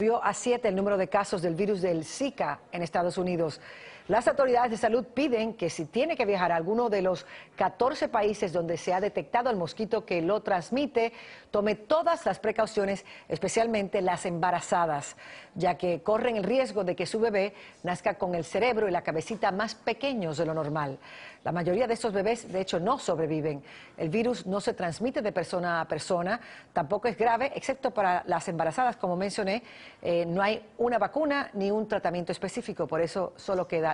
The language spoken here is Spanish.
Vio a siete el número de casos del virus del Zika en Estados Unidos. Las autoridades de salud piden que si tiene que viajar a alguno de los 14 países donde se ha detectado el mosquito que lo transmite, tome todas las precauciones, especialmente las embarazadas, ya que corren el riesgo de que su bebé nazca con el cerebro y la cabecita más pequeños de lo normal. La mayoría de estos bebés, de hecho, no sobreviven. El virus no se transmite de persona a persona, tampoco es grave, excepto para las embarazadas, como mencioné. Eh, no hay una vacuna ni un tratamiento específico, por eso solo queda